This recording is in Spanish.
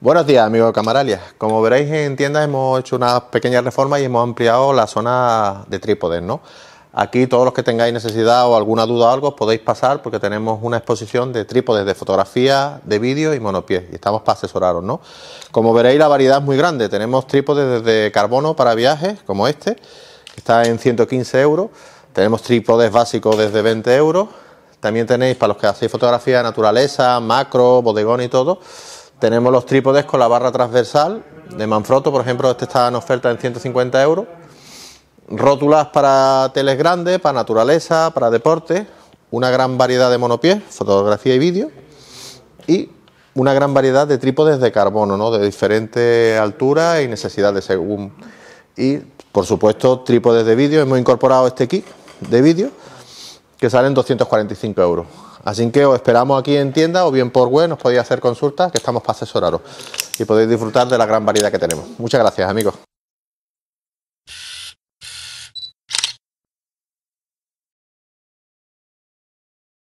Buenos días, amigos de Camaralia. Como veréis en tiendas hemos hecho una pequeña reforma y hemos ampliado la zona de trípodes, ¿no? Aquí todos los que tengáis necesidad o alguna duda o algo podéis pasar porque tenemos una exposición de trípodes de fotografía, de vídeo y monopié y estamos para asesoraros, ¿no? Como veréis la variedad es muy grande. Tenemos trípodes desde carbono para viajes como este, que está en 115 euros. Tenemos trípodes básicos desde 20 euros. También tenéis para los que hacéis fotografía de naturaleza, macro, bodegón y todo tenemos los trípodes con la barra transversal de Manfrotto, por ejemplo, este está en oferta en 150 euros. Rótulas para teles grandes, para naturaleza, para deporte, una gran variedad de monopiés, fotografía y vídeo, y una gran variedad de trípodes de carbono, ¿no? de diferentes alturas y necesidades según. Y por supuesto, trípodes de vídeo, hemos incorporado este kit de vídeo que salen 245 euros. Así que os esperamos aquí en tienda o bien por web nos podéis hacer consultas que estamos para asesoraros y podéis disfrutar de la gran variedad que tenemos. Muchas gracias amigos.